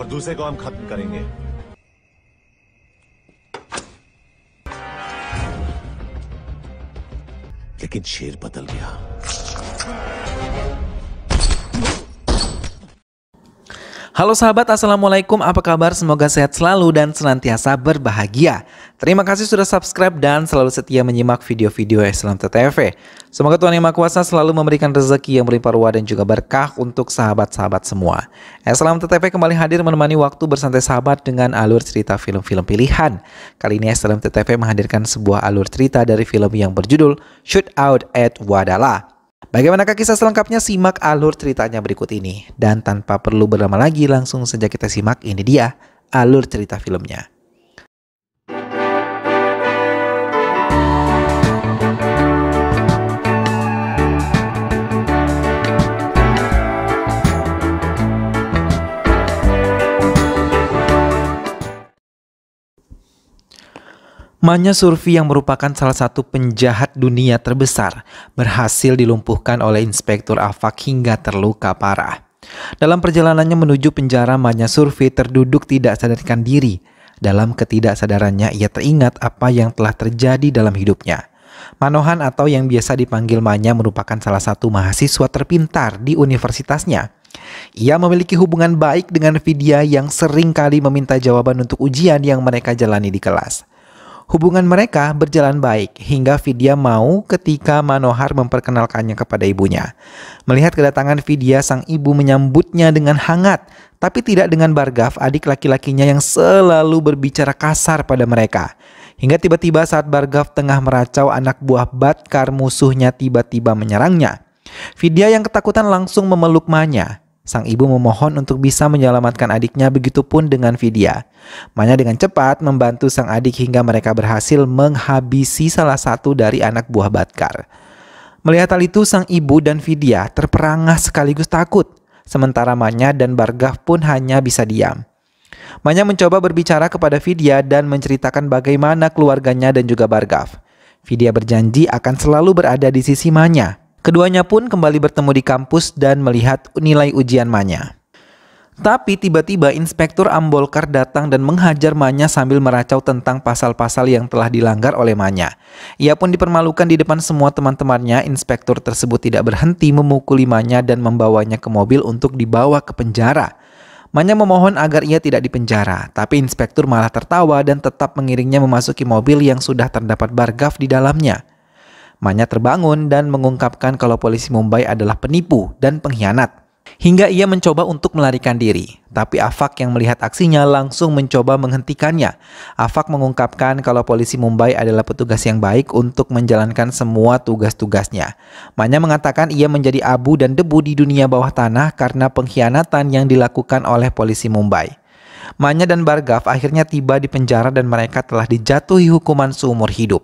और दूसरे को हम खत्म करेंगे लेकिन शेर बदल गया Halo sahabat, Assalamualaikum, apa kabar? Semoga sehat selalu dan senantiasa berbahagia. Terima kasih sudah subscribe dan selalu setia menyimak video-video Islam TTV. Semoga Tuhan Yang Maha Kuasa selalu memberikan rezeki yang melimpah ruah dan juga berkah untuk sahabat-sahabat semua. Islam TTV kembali hadir menemani waktu bersantai sahabat dengan alur cerita film-film pilihan. Kali ini Islam TTV menghadirkan sebuah alur cerita dari film yang berjudul Shoot Out at Wadalah. Bagaimanakah kisah selengkapnya? Simak alur ceritanya berikut ini. Dan tanpa perlu berlama lagi, langsung saja kita simak ini dia alur cerita filmnya. Manya Surfi yang merupakan salah satu penjahat dunia terbesar berhasil dilumpuhkan oleh Inspektur Afak hingga terluka parah. Dalam perjalanannya menuju penjara Manya Surfi terduduk tidak sadarkan diri. Dalam ketidaksadarannya ia teringat apa yang telah terjadi dalam hidupnya. Manohan atau yang biasa dipanggil Manya merupakan salah satu mahasiswa terpintar di universitasnya. Ia memiliki hubungan baik dengan Vidya yang sering kali meminta jawaban untuk ujian yang mereka jalani di kelas. Hubungan mereka berjalan baik hingga Vidya mau ketika Manohar memperkenalkannya kepada ibunya. Melihat kedatangan Vidya, sang ibu menyambutnya dengan hangat, tapi tidak dengan Bargaf, adik laki-lakinya yang selalu berbicara kasar pada mereka. Hingga tiba-tiba saat Bargaf tengah meracau anak buah Batkar musuhnya tiba-tiba menyerangnya. Vidya yang ketakutan langsung memeluk Manya. Sang ibu memohon untuk bisa menyelamatkan adiknya begitupun dengan Vidya. Manya dengan cepat membantu sang adik hingga mereka berhasil menghabisi salah satu dari anak buah Batkar. Melihat hal itu sang ibu dan Vidya terperangah sekaligus takut. Sementara Manya dan Bargah pun hanya bisa diam. Manya mencoba berbicara kepada Vidya dan menceritakan bagaimana keluarganya dan juga Bargaf. Vidya berjanji akan selalu berada di sisi Manya. Keduanya pun kembali bertemu di kampus dan melihat nilai ujian Manya. Tapi tiba-tiba Inspektur Ambolkar datang dan menghajar Manya sambil meracau tentang pasal-pasal yang telah dilanggar oleh Manya. Ia pun dipermalukan di depan semua teman-temannya, inspektur tersebut tidak berhenti memukuli Manya dan membawanya ke mobil untuk dibawa ke penjara. Manya memohon agar ia tidak dipenjara, tapi inspektur malah tertawa dan tetap mengiringnya memasuki mobil yang sudah terdapat bargaf di dalamnya. Manya terbangun dan mengungkapkan kalau polisi Mumbai adalah penipu dan pengkhianat. Hingga ia mencoba untuk melarikan diri, tapi Afak yang melihat aksinya langsung mencoba menghentikannya. Afak mengungkapkan kalau polisi Mumbai adalah petugas yang baik untuk menjalankan semua tugas-tugasnya. Manya mengatakan ia menjadi abu dan debu di dunia bawah tanah karena pengkhianatan yang dilakukan oleh polisi Mumbai. Manya dan Bargaf akhirnya tiba di penjara dan mereka telah dijatuhi hukuman seumur hidup.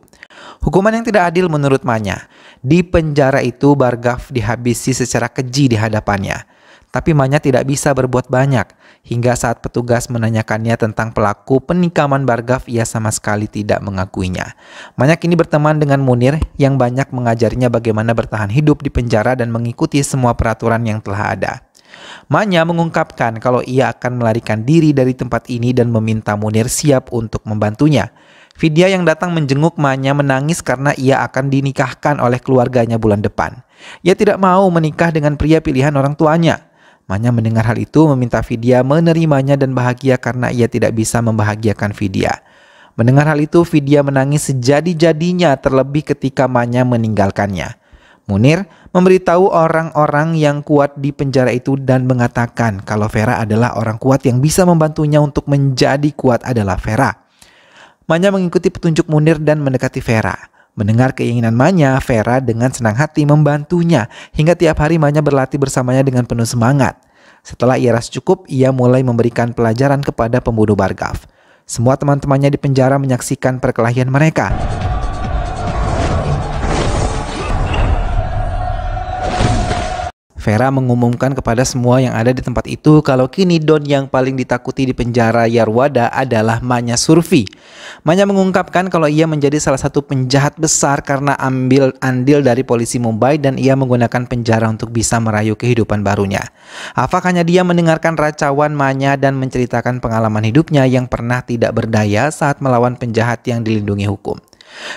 Hukuman yang tidak adil menurut Manya. Di penjara itu Bargaf dihabisi secara keji di hadapannya. Tapi Manya tidak bisa berbuat banyak. Hingga saat petugas menanyakannya tentang pelaku penikaman Bargaf, ia sama sekali tidak mengakuinya. Manya kini berteman dengan Munir yang banyak mengajarinya bagaimana bertahan hidup di penjara dan mengikuti semua peraturan yang telah ada. Manya mengungkapkan kalau ia akan melarikan diri dari tempat ini dan meminta Munir siap untuk membantunya. Vidya yang datang menjenguk Manya menangis karena ia akan dinikahkan oleh keluarganya bulan depan. Ia tidak mau menikah dengan pria pilihan orang tuanya. Manya mendengar hal itu meminta Vidya menerimanya dan bahagia karena ia tidak bisa membahagiakan Vidya. Mendengar hal itu, Vidya menangis sejadi-jadinya terlebih ketika Manya meninggalkannya. Munir memberitahu orang-orang yang kuat di penjara itu dan mengatakan kalau Vera adalah orang kuat yang bisa membantunya untuk menjadi kuat adalah Vera. Manya mengikuti petunjuk Munir dan mendekati Vera. Mendengar keinginan Manya, Vera dengan senang hati membantunya hingga tiap hari Manya berlatih bersamanya dengan penuh semangat. Setelah ia ras cukup, ia mulai memberikan pelajaran kepada pembunuh Bargaf. Semua teman-temannya di penjara menyaksikan perkelahian mereka. Vera mengumumkan kepada semua yang ada di tempat itu kalau kini Don yang paling ditakuti di penjara Yarwada adalah Manya Surfi. Manya mengungkapkan kalau ia menjadi salah satu penjahat besar karena ambil andil dari polisi Mumbai dan ia menggunakan penjara untuk bisa merayu kehidupan barunya. Afak hanya dia mendengarkan racawan Manya dan menceritakan pengalaman hidupnya yang pernah tidak berdaya saat melawan penjahat yang dilindungi hukum.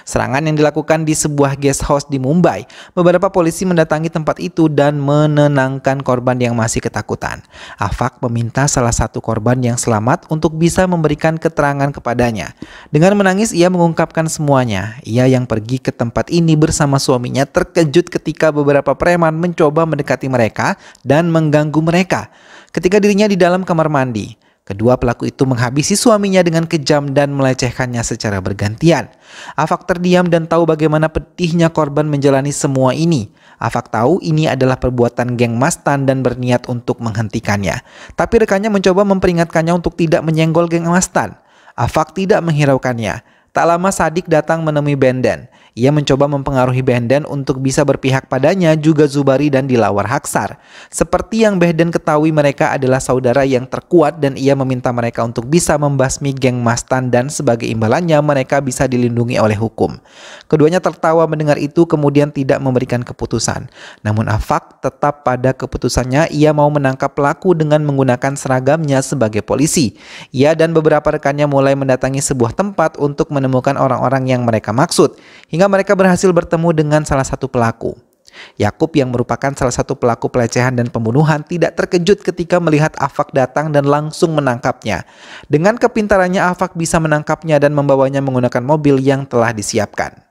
Serangan yang dilakukan di sebuah guest house di Mumbai, beberapa polisi mendatangi tempat itu dan menenangkan korban yang masih ketakutan. Afak meminta salah satu korban yang selamat untuk bisa memberikan keterangan kepadanya. Dengan menangis ia mengungkapkan semuanya. Ia yang pergi ke tempat ini bersama suaminya terkejut ketika beberapa preman mencoba mendekati mereka dan mengganggu mereka ketika dirinya di dalam kamar mandi. Kedua pelaku itu menghabisi suaminya dengan kejam dan melecehkannya secara bergantian. Afak terdiam dan tahu bagaimana pedihnya korban menjalani semua ini. Afak tahu ini adalah perbuatan geng Mastan dan berniat untuk menghentikannya. Tapi rekannya mencoba memperingatkannya untuk tidak menyenggol geng Mastan. Afak tidak menghiraukannya. Tak lama Sadik datang menemui Benden. Ia mencoba mempengaruhi Behden untuk bisa berpihak padanya juga Zubari dan Dilawar Haksar. Seperti yang Behden ketahui mereka adalah saudara yang terkuat dan ia meminta mereka untuk bisa membasmi geng Mastan dan sebagai imbalannya mereka bisa dilindungi oleh hukum. Keduanya tertawa mendengar itu kemudian tidak memberikan keputusan. Namun Afak tetap pada keputusannya ia mau menangkap pelaku dengan menggunakan seragamnya sebagai polisi. Ia dan beberapa rekannya mulai mendatangi sebuah tempat untuk menemukan orang-orang yang mereka maksud. Hingga mereka berhasil bertemu dengan salah satu pelaku. Yakub yang merupakan salah satu pelaku pelecehan dan pembunuhan tidak terkejut ketika melihat Afak datang dan langsung menangkapnya. Dengan kepintarannya Afak bisa menangkapnya dan membawanya menggunakan mobil yang telah disiapkan.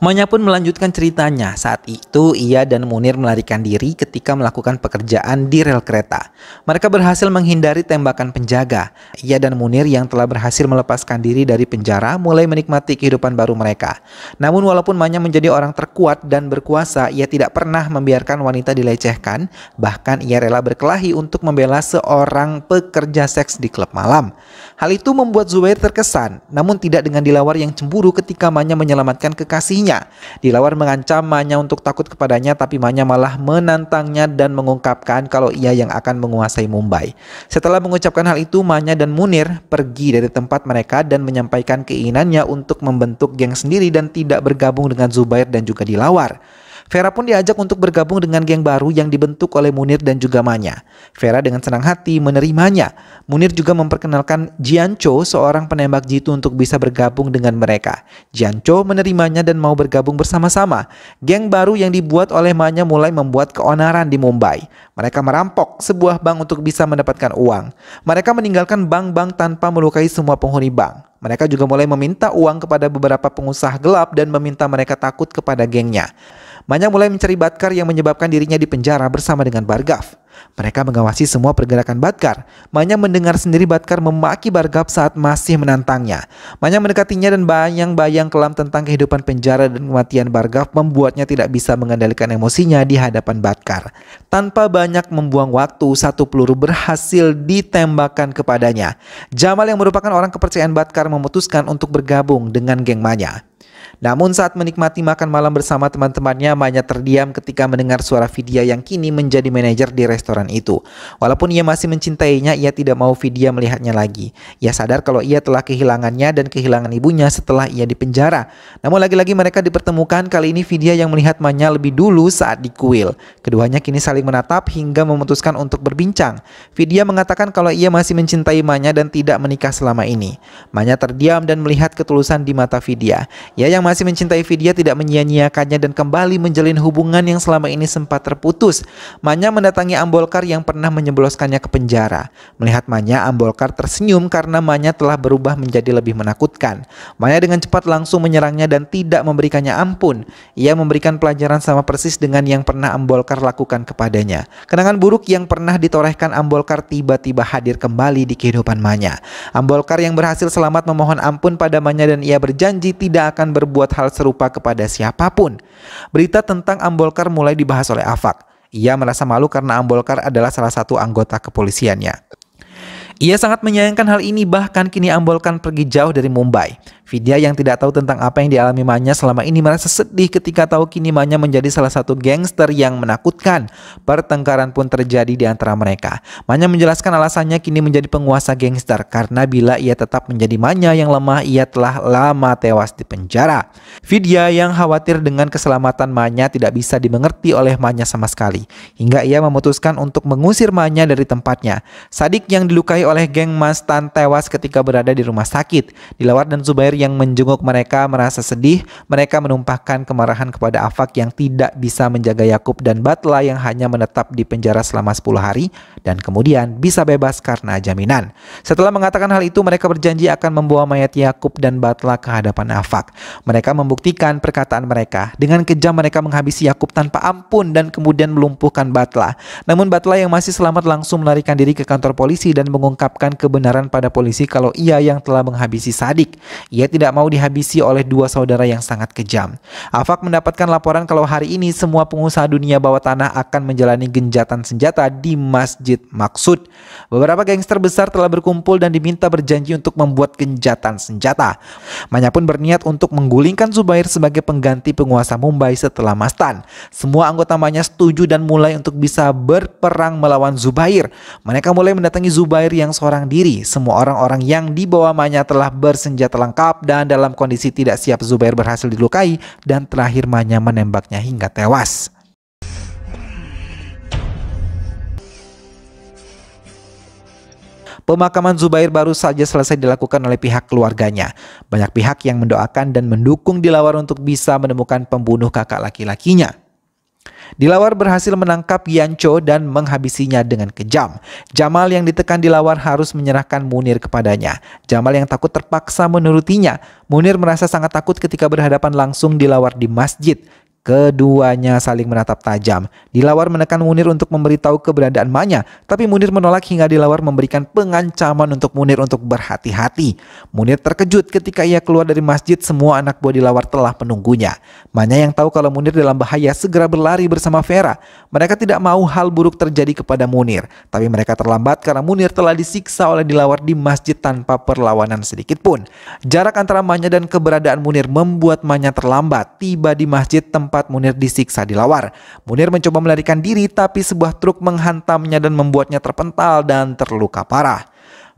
Manya pun melanjutkan ceritanya. Saat itu ia dan Munir melarikan diri ketika melakukan pekerjaan di rel kereta. Mereka berhasil menghindari tembakan penjaga. Ia dan Munir yang telah berhasil melepaskan diri dari penjara mulai menikmati kehidupan baru mereka. Namun walaupun Manya menjadi orang terkuat dan berkuasa, ia tidak pernah membiarkan wanita dilecehkan. Bahkan ia rela berkelahi untuk membela seorang pekerja seks di klub malam. Hal itu membuat Zubair terkesan, namun tidak dengan dilawar yang cemburu ketika Manya menyelamatkan kekasihnya dirinya. Dilawar mengancam Manya untuk takut kepadanya tapi Manya malah menantangnya dan mengungkapkan kalau ia yang akan menguasai Mumbai. Setelah mengucapkan hal itu, Manya dan Munir pergi dari tempat mereka dan menyampaikan keinginannya untuk membentuk geng sendiri dan tidak bergabung dengan Zubair dan juga Dilawar. Vera pun diajak untuk bergabung dengan geng baru yang dibentuk oleh Munir dan juga Manya. Vera dengan senang hati menerimanya. Munir juga memperkenalkan Jiancho, seorang penembak jitu untuk bisa bergabung dengan mereka. Jiancho menerimanya dan mau bergabung bersama-sama. Geng baru yang dibuat oleh Manya mulai membuat keonaran di Mumbai. Mereka merampok sebuah bank untuk bisa mendapatkan uang. Mereka meninggalkan bank-bank tanpa melukai semua penghuni bank. Mereka juga mulai meminta uang kepada beberapa pengusaha gelap dan meminta mereka takut kepada gengnya. Manya mulai mencari Batkar yang menyebabkan dirinya dipenjara bersama dengan Bargaf. Mereka mengawasi semua pergerakan Batkar. Manya mendengar sendiri Batkar memaki Bargaf saat masih menantangnya. Manya mendekatinya dan bayang-bayang kelam tentang kehidupan penjara dan kematian Bargaf membuatnya tidak bisa mengendalikan emosinya di hadapan Batkar. Tanpa banyak membuang waktu, satu peluru berhasil ditembakkan kepadanya. Jamal yang merupakan orang kepercayaan Batkar memutuskan untuk bergabung dengan geng Manya. Namun saat menikmati makan malam bersama teman-temannya, Manya terdiam ketika mendengar suara Vidya yang kini menjadi manajer di restoran itu. Walaupun ia masih mencintainya, ia tidak mau Vidya melihatnya lagi. Ia sadar kalau ia telah kehilangannya dan kehilangan ibunya setelah ia dipenjara. Namun lagi-lagi mereka dipertemukan, kali ini Vidya yang melihat Manya lebih dulu saat di kuil. Keduanya kini saling menatap hingga memutuskan untuk berbincang. Vidya mengatakan kalau ia masih mencintai Manya dan tidak menikah selama ini. Manya terdiam dan melihat ketulusan di mata Vidya. Ia yang masih mencintai Vidya tidak menyia-nyiakannya dan kembali menjalin hubungan yang selama ini sempat terputus. Manya mendatangi Ambolkar yang pernah menyebloskannya ke penjara. Melihat Manya, Ambolkar tersenyum karena Manya telah berubah menjadi lebih menakutkan. Manya dengan cepat langsung menyerangnya dan tidak memberikannya ampun. Ia memberikan pelajaran sama persis dengan yang pernah Ambolkar lakukan kepadanya. Kenangan buruk yang pernah ditorehkan Ambolkar tiba-tiba hadir kembali di kehidupan Manya. Ambolkar yang berhasil selamat memohon ampun pada Manya dan ia berjanji tidak akan berbuat berbuat hal serupa kepada siapapun. Berita tentang Ambolkar mulai dibahas oleh Afak. Ia merasa malu karena Ambolkar adalah salah satu anggota kepolisiannya. Ia sangat menyayangkan hal ini bahkan kini Ambolkar pergi jauh dari Mumbai. Vidya yang tidak tahu tentang apa yang dialami Manya selama ini merasa sedih ketika tahu kini Manya menjadi salah satu gangster yang menakutkan. Pertengkaran pun terjadi di antara mereka. Manya menjelaskan alasannya kini menjadi penguasa gangster karena bila ia tetap menjadi Manya yang lemah ia telah lama tewas di penjara. Vidya yang khawatir dengan keselamatan Manya tidak bisa dimengerti oleh Manya sama sekali. Hingga ia memutuskan untuk mengusir Manya dari tempatnya. Sadik yang dilukai oleh geng Mastan tewas ketika berada di rumah sakit. Dilawar dan Zubair yang menjenguk mereka merasa sedih, mereka menumpahkan kemarahan kepada Afak yang tidak bisa menjaga Yakub dan Batla yang hanya menetap di penjara selama 10 hari dan kemudian bisa bebas karena jaminan. Setelah mengatakan hal itu, mereka berjanji akan membawa mayat Yakub dan Batla ke hadapan Afak. Mereka membuktikan perkataan mereka. Dengan kejam mereka menghabisi Yakub tanpa ampun dan kemudian melumpuhkan Batla. Namun Batla yang masih selamat langsung melarikan diri ke kantor polisi dan mengungkapkan kebenaran pada polisi kalau ia yang telah menghabisi Sadik. Ia tidak mau dihabisi oleh dua saudara yang sangat kejam. Afak mendapatkan laporan kalau hari ini semua pengusaha dunia bawah tanah akan menjalani genjatan senjata di Masjid Maksud. Beberapa gangster besar telah berkumpul dan diminta berjanji untuk membuat genjatan senjata. Manya pun berniat untuk menggulingkan Zubair sebagai pengganti penguasa Mumbai setelah Mastan. Semua anggota Manya setuju dan mulai untuk bisa berperang melawan Zubair. Mereka mulai mendatangi Zubair yang seorang diri. Semua orang-orang yang di bawah Manya telah bersenjata lengkap dan dalam kondisi tidak siap Zubair berhasil dilukai dan terakhir Manya menembaknya hingga tewas. Pemakaman Zubair baru saja selesai dilakukan oleh pihak keluarganya. Banyak pihak yang mendoakan dan mendukung Dilawar untuk bisa menemukan pembunuh kakak laki-lakinya. Dilawar berhasil menangkap Yancho dan menghabisinya dengan kejam. Jamal yang ditekan Dilawar harus menyerahkan Munir kepadanya. Jamal yang takut terpaksa menurutinya. Munir merasa sangat takut ketika berhadapan langsung Dilawar di masjid. Keduanya saling menatap tajam. Dilawar menekan Munir untuk memberitahu keberadaan Manya, tapi Munir menolak hingga Dilawar memberikan pengancaman untuk Munir untuk berhati-hati. Munir terkejut ketika ia keluar dari masjid semua anak buah Dilawar telah menunggunya. Manya yang tahu kalau Munir dalam bahaya segera berlari bersama Vera. Mereka tidak mau hal buruk terjadi kepada Munir, tapi mereka terlambat karena Munir telah disiksa oleh Dilawar di masjid tanpa perlawanan sedikit pun. Jarak antara Manya dan keberadaan Munir membuat Manya terlambat tiba di masjid tempat Munir disiksa di lawar. Munir mencoba melarikan diri tapi sebuah truk menghantamnya dan membuatnya terpental dan terluka parah.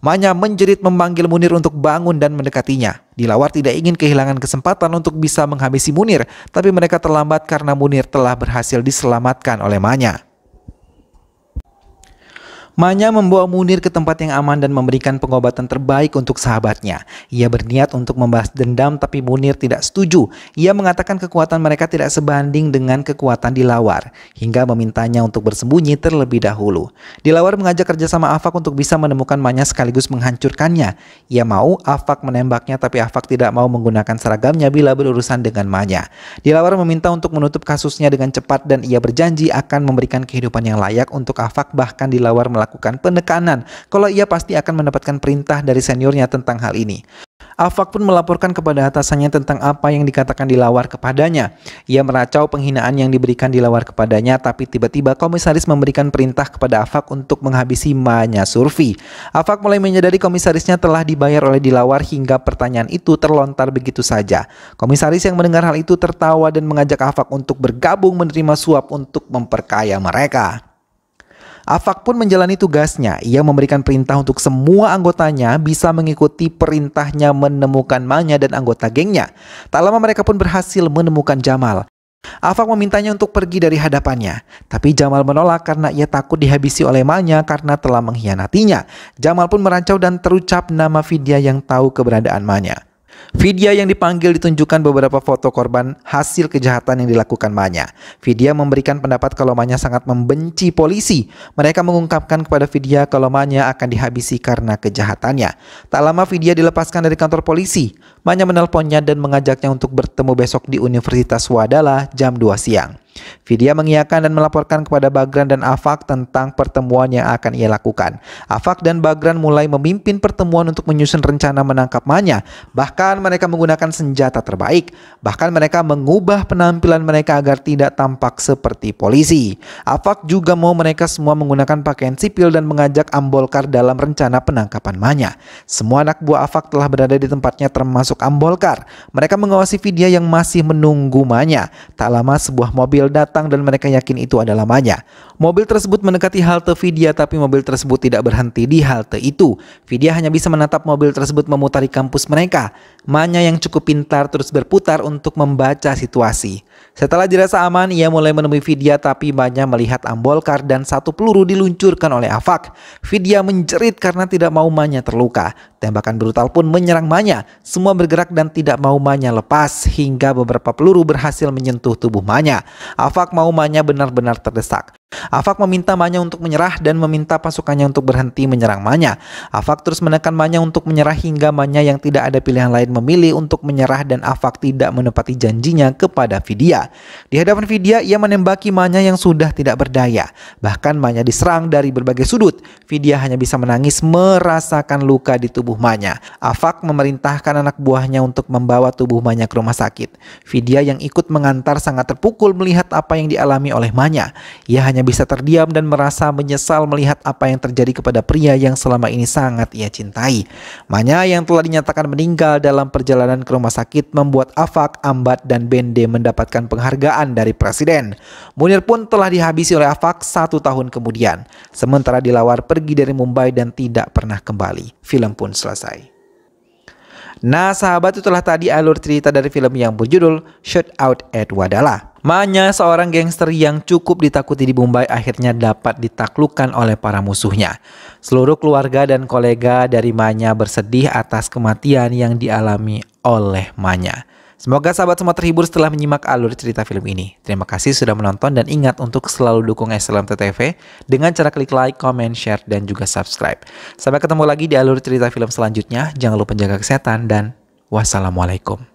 Manya menjerit memanggil Munir untuk bangun dan mendekatinya. Dilawar tidak ingin kehilangan kesempatan untuk bisa menghabisi Munir, tapi mereka terlambat karena Munir telah berhasil diselamatkan oleh Manya. Manya membawa Munir ke tempat yang aman dan memberikan pengobatan terbaik untuk sahabatnya. Ia berniat untuk membahas dendam tapi Munir tidak setuju. Ia mengatakan kekuatan mereka tidak sebanding dengan kekuatan di Lawar, hingga memintanya untuk bersembunyi terlebih dahulu. Di Lawar mengajak kerjasama Afak untuk bisa menemukan Manya sekaligus menghancurkannya. Ia mau Afak menembaknya tapi Afak tidak mau menggunakan seragamnya bila berurusan dengan Manya. Lawar meminta untuk menutup kasusnya dengan cepat dan ia berjanji akan memberikan kehidupan yang layak untuk Afak bahkan Di Lawar melakukan melakukan penekanan kalau ia pasti akan mendapatkan perintah dari seniornya tentang hal ini. Afak pun melaporkan kepada atasannya tentang apa yang dikatakan Dilawar kepadanya. Ia meracau penghinaan yang diberikan Dilawar kepadanya, tapi tiba-tiba komisaris memberikan perintah kepada Afak untuk menghabisi Manya Surfi. Afak mulai menyadari komisarisnya telah dibayar oleh Dilawar hingga pertanyaan itu terlontar begitu saja. Komisaris yang mendengar hal itu tertawa dan mengajak Afak untuk bergabung menerima suap untuk memperkaya mereka. Afak pun menjalani tugasnya. Ia memberikan perintah untuk semua anggotanya bisa mengikuti perintahnya menemukan Manya dan anggota gengnya. Tak lama mereka pun berhasil menemukan Jamal. Afak memintanya untuk pergi dari hadapannya, tapi Jamal menolak karena ia takut dihabisi oleh Manya karena telah mengkhianatinya. Jamal pun merancau dan terucap nama Vidya yang tahu keberadaan Manya. Vidya yang dipanggil ditunjukkan beberapa foto korban hasil kejahatan yang dilakukan Manya. Vidya memberikan pendapat kalau Manya sangat membenci polisi. Mereka mengungkapkan kepada Vidya kalau Manya akan dihabisi karena kejahatannya. Tak lama Vidya dilepaskan dari kantor polisi. Manya menelponnya dan mengajaknya untuk bertemu besok di Universitas Wadala jam 2 siang. Vidya mengiakan dan melaporkan kepada Bagran dan Afak tentang pertemuan yang akan ia lakukan. Afak dan Bagran mulai memimpin pertemuan untuk menyusun rencana menangkap Manya. Bahkan mereka menggunakan senjata terbaik. Bahkan mereka mengubah penampilan mereka agar tidak tampak seperti polisi. Afak juga mau mereka semua menggunakan pakaian sipil dan mengajak Ambolkar dalam rencana penangkapan Manya. Semua anak buah Afak telah berada di tempatnya termasuk Ambolkar. Mereka mengawasi Vidya yang masih menunggu Manya. Tak lama sebuah mobil mobil datang dan mereka yakin itu adalah Maya. Mobil tersebut mendekati halte Vidya tapi mobil tersebut tidak berhenti di halte itu. Vidya hanya bisa menatap mobil tersebut memutari kampus mereka. Manya yang cukup pintar terus berputar untuk membaca situasi. Setelah dirasa aman, ia mulai menemui Vidya tapi banyak melihat Ambolkar dan satu peluru diluncurkan oleh Afak. Vidya menjerit karena tidak mau Manya terluka. Tembakan brutal pun menyerang Manya. Semua bergerak dan tidak mau Manya lepas hingga beberapa peluru berhasil menyentuh tubuh Manya. Afak mau Manya benar-benar terdesak. Afak meminta Manya untuk menyerah dan meminta pasukannya untuk berhenti menyerang Manya. Afak terus menekan Manya untuk menyerah hingga Manya yang tidak ada pilihan lain memilih untuk menyerah dan Afak tidak menepati janjinya kepada Vidya. Di hadapan Vidya, ia menembaki Manya yang sudah tidak berdaya. Bahkan Manya diserang dari berbagai sudut. Vidya hanya bisa menangis merasakan luka di tubuh Manya. Afak memerintahkan anak buahnya untuk membawa tubuh Manya ke rumah sakit. Vidya yang ikut mengantar sangat terpukul melihat apa yang dialami oleh Manya. Ia hanya hanya bisa terdiam dan merasa menyesal melihat apa yang terjadi kepada pria yang selama ini sangat ia cintai. Manya yang telah dinyatakan meninggal dalam perjalanan ke rumah sakit membuat Afak, Ambat, dan Bende mendapatkan penghargaan dari presiden. Munir pun telah dihabisi oleh Afak satu tahun kemudian. Sementara Dilawar pergi dari Mumbai dan tidak pernah kembali. Film pun selesai. Nah sahabat itulah tadi alur cerita dari film yang berjudul Shoot Out at Wadala. Manya seorang gangster yang cukup ditakuti di Mumbai akhirnya dapat ditaklukkan oleh para musuhnya. Seluruh keluarga dan kolega dari Manya bersedih atas kematian yang dialami oleh Manya. Semoga sahabat semua terhibur setelah menyimak alur cerita film ini. Terima kasih sudah menonton dan ingat untuk selalu dukung SLM TTV dengan cara klik like, comment, share, dan juga subscribe. Sampai ketemu lagi di alur cerita film selanjutnya. Jangan lupa jaga kesehatan dan wassalamualaikum.